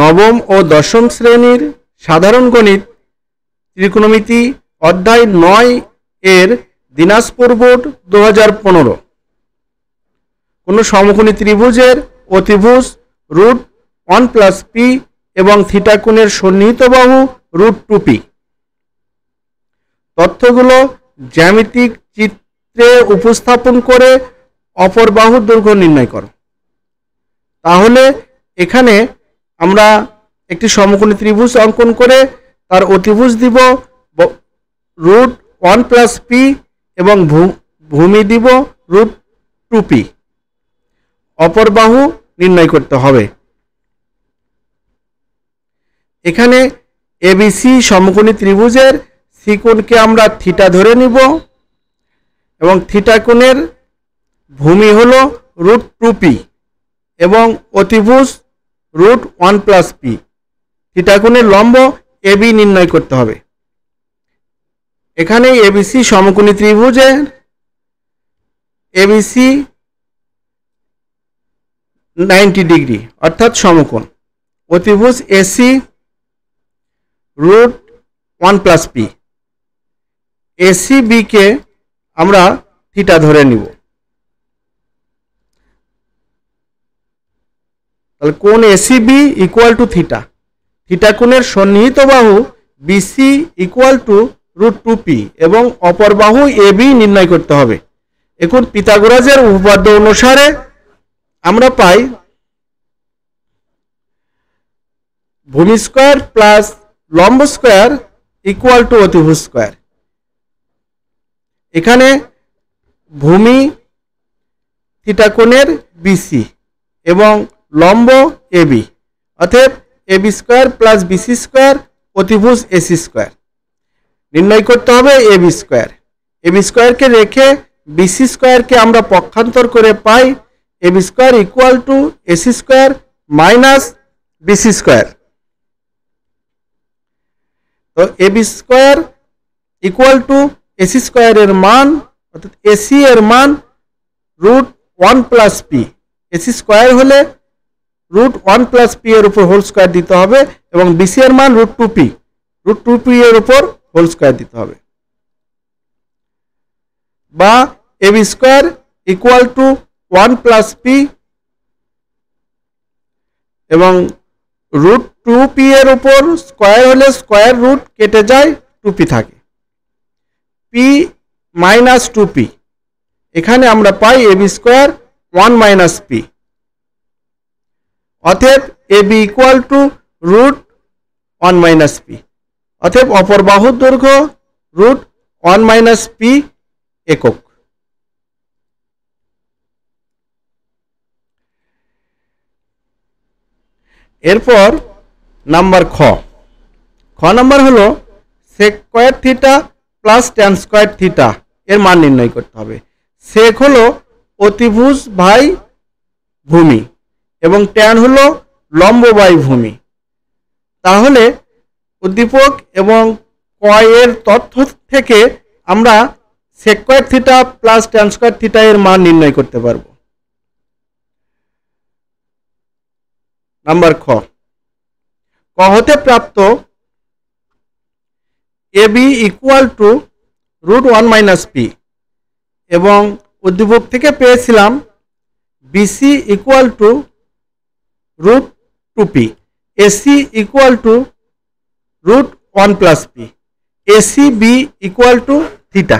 নবম ও দশম শ্রেণীর সাধারণ গণিত ত্রিকোণমিতি অধ্যায় নয় এর দিনাজপুর বোর্ড দু হাজার পনেরো কোনো সমকোণী ত্রিভুজের অতিভুজ রুট ওয়ান প্লাস পি এবং থিটাকুণের সন্নিহিত বাহু রুট টু পি তথ্যগুলো জ্যামিতিক চিত্রে উপস্থাপন করে অপর বাহুর দৈর্ঘ্য নির্ণয় করো তাহলে এখানে আমরা একটি সমকোণী ত্রিভুজ অঙ্কন করে তার অতিভুজ দিব রুট ওয়ান প্লাস পি এবং ভূমি দিব রুট টু পি অপর বাহু নির্ণয় করতে হবে এখানে এবিসি সমকোণী ত্রিভুজের সিকোণকে আমরা থিটা ধরে নিব এবং থিটা কোণের ভূমি হল রুট টু পি এবং অতিভুজ রুট ওয়ান প্লাস পি থিটাকুণের লম্ব এ বি নির্ণয় করতে হবে এখানে এবিসি সমকোণী ত্রিভুজের এবিসি নাইনটি ডিগ্রি অর্থাৎ সমকোণ অতিভুজ A C root one plus P এসিবিকে আমরা থিটা ধরে নিব তাহলে কোন A C B equal to theta theta কোণের সন্নিহিত বাহু B C equal to root two P এবং অপর বাহু এ বি নির্ণয় করতে হবে এখন পিতাগোরাজের উপপাদ্য অনুসারে আমরা পাই ভূমি স্কোয়ার প্লাস লম্ব স্কোয়ার ইকুয়াল টু অতিভূ স্কোয়ার এখানে ভূমি কোণের বিসি এবং লম্ব এবি অতএব A B square plus B C square অতিভুজ এসি স্কোয়ার নির্ণয় করতে হবে এবি স্কোয়ার এবি স্কোয়ারকে রেখে বিসি স্কোয়ারকে আমরা পক্ষান্তর করে পাই A B square equal to A C square minus B C square তো A B square equal to A C স্কোয়ারের মান অর্থাৎ এসি এর মান root one plus P A C square হলে রুট ওয়ান প্লাস পি এর উপর হোল স্কোয়ার দিতে হবে এবং বিসি এর মান root two P root two P এর উপর হোল স্কোয়ার দিতে হবে বা A B square equal to one plus P এবং রুট টু পি এর উপর স্কোয়ার হলে স্কোয়ার রুট কেটে যায় টু পি থাকে পি মাইনাস টু পি এখানে আমরা পাই A B square one minus P অতএব A B equal to root one minus P অতএব অপর বাহুর দৈর্ঘ্য রুট ওয়ান মাইনাস পি একক এরপর নাম্বার খ খ নাম্বার হলো sec square theta plus tan square theta এর মান নির্ণয় করতে হবে সেক হল অতিভুজ ভাই ভূমি এবং ট্যান হল লম্ববায়ু ভূমি তাহলে উদ্দীপক এবং কয়ের তথ্য থেকে আমরা sec square theta plus tan square theta এর মান নির্ণয় করতে পারব নাম্বার খ ক হতে প্রাপ্ত A B equal to root one minus P এবং উদ্দীপক থেকে পেয়েছিলাম B C equal to root 2p. AC equal to root 1 plus p. ACB equal to theta.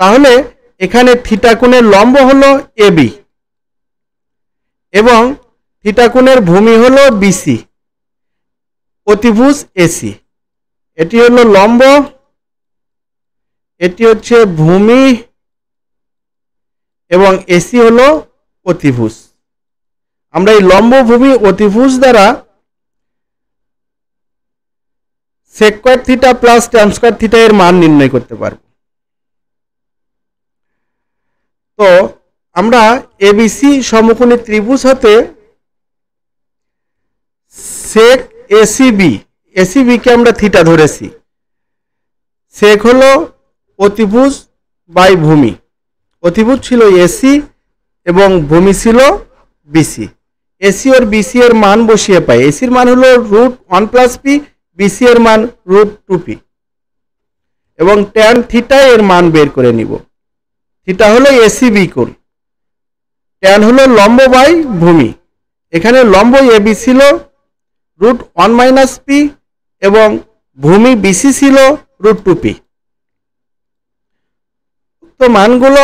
তাহলে এখানে থিটা কোণের লম্ব হলো এবি এবং থিটা কোণের ভূমি হলো বিসি অতিভুজ এসি এটি হলো লম্ব এটি হচ্ছে ভূমি এবং এসি হলো অতিভুজ আমরা এই লম্বভূমি অতিভুজ দ্বারা sec square theta plus tan square theta এর মান নির্ণয় করতে পারব তো আমরা এবিসি সমকোণী ত্রিভুজ হতে সেক এসিবি এসিবিকে আমরা থিটা ধরেছি সেক হলো অতিভুজ বাই ভূমি অতিভুজ ছিল এসি এবং ভূমি ছিল বিসি এসি ওর বিসি এর মান বসিয়ে পাই এসির মান হলো root one plus P B C এর মান রুট টু পি এবং ট্যান থিটা এর মান বের করে নিব থিটা হলো এসি কোণ ট্যান হলো লম্ব বাই ভূমি এখানে লম্ব এ বি ছিল রুট ওয়ান মাইনাস পি এবং ভূমি বিসি ছিল রুট টু পি তো মানগুলো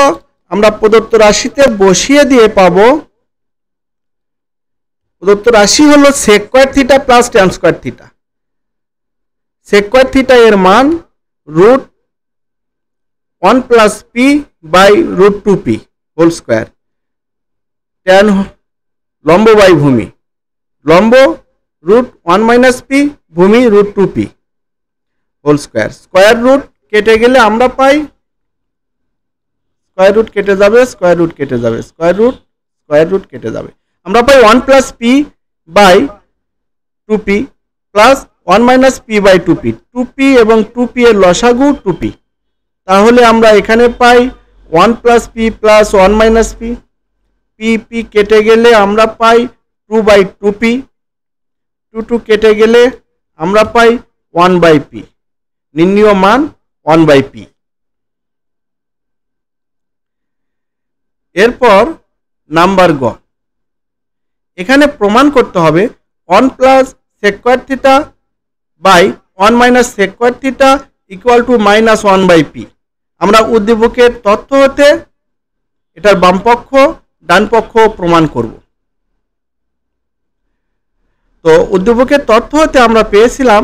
আমরা প্রদত্ত রাশিতে বসিয়ে দিয়ে পাবো প্রদত্ত রাশি হলো sec square theta plus tan square theta sec square theta এর মান root one plus P by root two P whole square tan লম্ব বাই ভূমি লম্ব রুট ওয়ান মাইনাস পি ভূমি root two P whole square square root কেটে গেলে আমরা পাই square root কেটে যাবে স্কোয়ার রুট কেটে যাবে স্কোয়ার রুট স্কোয়ার রুট কেটে যাবে আমরা পাই one plus P by two P plus one minus P by two P two P এবং টু পি এর লসাগু টু পি তাহলে আমরা এখানে পাই one plus P plus one minus P P P কেটে গেলে আমরা পাই two by two P two two কেটে গেলে আমরা পাই ওয়ান বাই পি নির্ণীয় মান ওয়ান বাই পি এরপর নাম্বার গড় এখানে প্রমাণ করতে হবে one plus sec square theta by one minus sec square theta equal to minus one by P আমরা উদ্দীপকের তথ্য হতে এটার বামপক্ষ ডানপক্ষ প্রমাণ করব তো উদ্দীপকের তথ্য হতে আমরা পেয়েছিলাম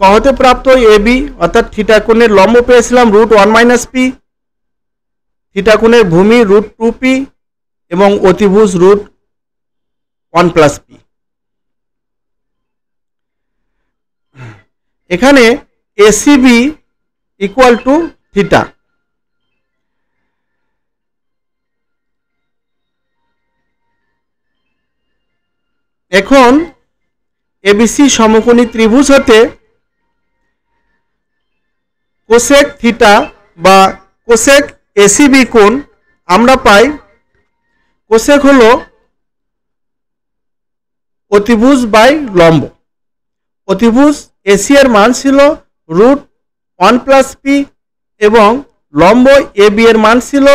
কহতে প্রাপ্ত এ বি অর্থাৎ থিটা কোণের লম্ব পেয়েছিলাম root one minus P theta কোণের ভূমি রুট টু পি এবং অতিভুজ রুট ওয়ান প্লাস বি এখানে এসিবি ইকুয়াল টু থিটা এখন এবিসি সমকোণী ত্রিভুজ হতে কোসেক থিটা বা কোসেক এসিবি কোণ আমরা পাই কোসেক হলো অতিভুজ বাই লম্ব অতিভুজ এসি মান ছিল রুট ওয়ান প্লাস পি এবং লম্ব এ বি এর মান ছিল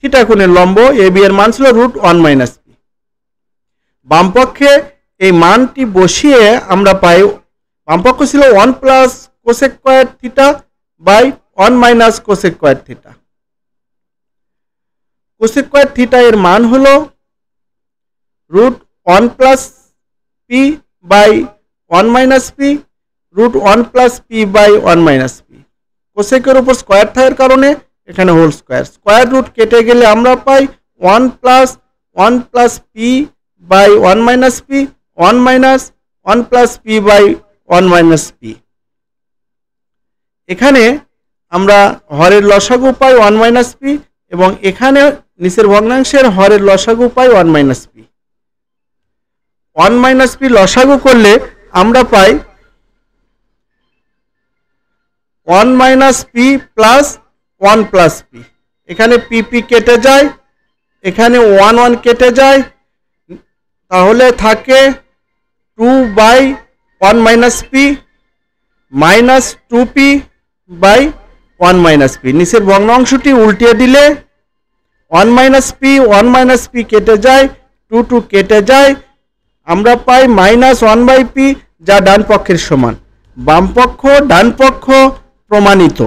থিটা কোণের লম্ব এ বি এর মান ছিল রুট ওয়ান মাইনাস পি বামপক্ষে এই মানটি বসিয়ে আমরা পাই বামপক্ষ ছিল one plus cosec square theta by one minus cosec square theta cosec theta এর মান হল root one plus P by one minus P root one plus P by one minus P কোসেকের উপর স্কোয়ার থাকার কারণে এখানে হোল স্কোয়ার স্কোয়ার রুট কেটে গেলে আমরা পাই one plus one plus P by one minus P one minus one plus P by one minus P এখানে আমরা হরের লসাগু পাই ওয়ান মাইনাস পি এবং এখানে নিচের ভগ্নাংশের হরের লসাগু পাই one minus P one minus P লসাগু করলে আমরা পাই one minus P plus one plus P এখানে পিপি কেটে যায় এখানে ওয়ান ওয়ান কেটে যায় তাহলে থাকে two by one minus P minus two P by one minus P নিচের ভগ্নাংশটি উল্টিয়ে দিলে one minus P one minus P কেটে যায় টু টু কেটে যায় আমরা পাই মাইনাস ওয়ান বাই পি যা ডান পক্ষের সমান বামপক্ষ ডান পক্ষ প্রমাণিত